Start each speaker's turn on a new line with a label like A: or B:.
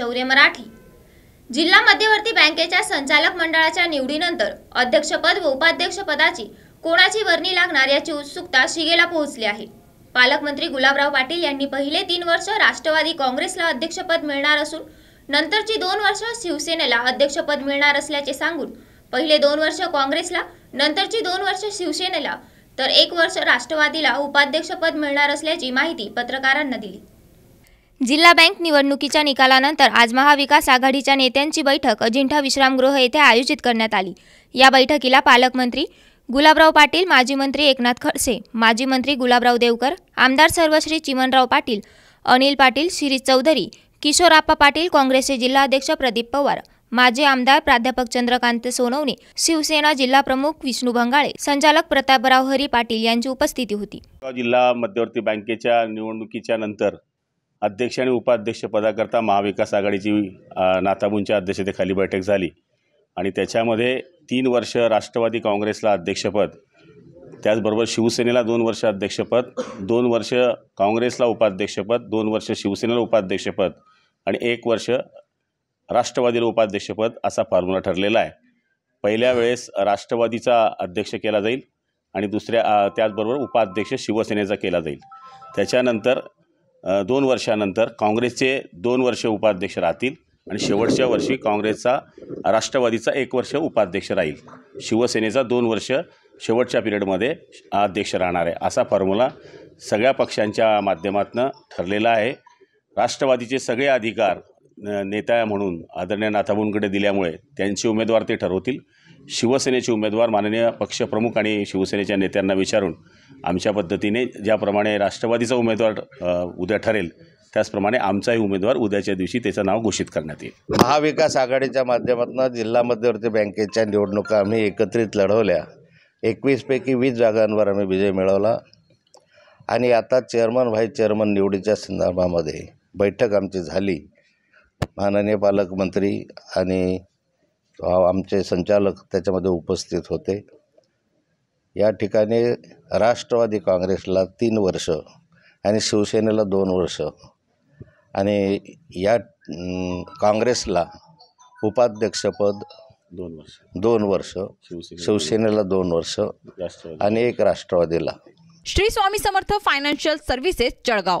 A: शौर्य मराठी जिल्हा मध्यवर्ती बँकेच्या संचालक मंडळाच्या निवडीनंतर अध्यक्षपद व उपाध्यक्षपदाची कोणाची वर्णी लागणार याची उत्सुकता शिगेला पोहोचली आहे पालकमंत्री गुलाबराव पाटील यांनी पहिले तीन वर्ष राष्ट्रवादी काँग्रेसला अध्यक्षपद मिळणार असून नंतरची दोन वर्ष शिवसेनेला अध्यक्षपद मिळणार असल्याचे सांगून पहिले दोन वर्ष काँग्रेसला नंतरची दोन वर्ष शिवसेनेला तर एक वर्ष राष्ट्रवादीला उपाध्यक्षपद मिळणार असल्याची माहिती पत्रकारांना दिली जिल्हा बँक निवडणुकीच्या निकालानंतर आज महाविकास आघाडीच्या नेत्यांची बैठक अजिंठा विश्रामगृह येथे आयोजित करण्यात आली या बैठकीला पालकमंत्री गुलाबराव पाटील माजी मंत्री एकनाथ खडसे माजी मंत्री गुलाबराव देवकर आमदार सर्वश्री चिमनराव पाटील अनिल पाटील श्री चौधरी किशोर आप्पा पाटील काँग्रेसचे जिल्हाध्यक्ष प्रदीप पवार माजी आमदार प्राध्यापक चंद्रकांत सोनवणे शिवसेना जिल्हा प्रमुख विष्णू भंगाळे संचालक प्रतापराव हरी पाटील यांची उपस्थिती होती
B: जिल्हा मध्यवर्ती बँकेच्या निवडणुकीच्या नंतर अध्यक्ष आणि उपाध्यक्षपदाकरता महाविकास आघाडीची नाथाबूंच्या अध्यक्षतेखाली बैठक झाली आणि त्याच्यामध्ये तीन वर्ष राष्ट्रवादी काँग्रेसला अध्यक्षपद त्याचबरोबर शिवसेनेला दोन वर्ष अध्यक्षपद दोन वर्ष काँग्रेसला उपाध्यक्षपद दोन वर्ष शिवसेनेला उपाध्यक्षपद आणि एक वर्ष राष्ट्रवादीला उपाध्यक्षपद असा फॉर्म्युला ठरलेला आहे पहिल्या वेळेस राष्ट्रवादीचा अध्यक्ष केला जाईल आणि दुसऱ्या त्याचबरोबर उपाध्यक्ष शिवसेनेचा केला जाईल त्याच्यानंतर दोन वर्षानंतर काँग्रेसचे दोन वर्ष उपाध्यक्ष राहतील आणि शेवटच्या वर्षी काँग्रेसचा राष्ट्रवादीचा एक वर्ष उपाध्यक्ष राहील शिवसेनेचा दोन वर्ष शेवटच्या पिरियडमध्ये अध्यक्ष राहणार आहे असा फॉर्म्युला सगळ्या पक्षांच्या माध्यमातून ठरलेला आहे राष्ट्रवादीचे सगळे अधिकार नेता म्हणून आदरणीय नाथाबूंकडे दिल्यामुळे त्यांचे उमेदवार ते ठरवतील शिवसेनेचे उमेदवार माननीय पक्षप्रमुख आणि शिवसेनेच्या नेत्यांना विचारून आमच्या पद्धतीने ज्याप्रमाणे राष्ट्रवादीचा उमेदवार उद्या ठरेल त्याचप्रमाणे आमचाही उमेदवार उद्याच्या दिवशी त्याचं नाव घोषित करण्यात येईल
C: महाविकास आघाडीच्या माध्यमातून जिल्हा मध्यवर्ती बँकेच्या निवडणुका आम्ही एकत्रित लढवल्या एकवीसपैकी वीस जागांवर आम्ही विजय मिळवला आणि आता चेअरमन व्हाईस चेअरमन निवडीच्या संदर्भामध्ये बैठक आमची झाली माननीय पालकमंत्री आणि आमचे संचालक त्याच्यामध्ये उपस्थित होते या ठिकाणी राष्ट्रवादी काँग्रेसला तीन वर्ष आणि शिवसेनेला दोन वर्ष आणि या काँग्रेसला उपाध्यक्षपद दोन वर्ष दोन वर्ष शिवसेनेला दोन वर्ष आणि एक राष्ट्रवादीला
A: श्री स्वामी समर्थ फायनान्शियल सर्व्हिसेस जळगाव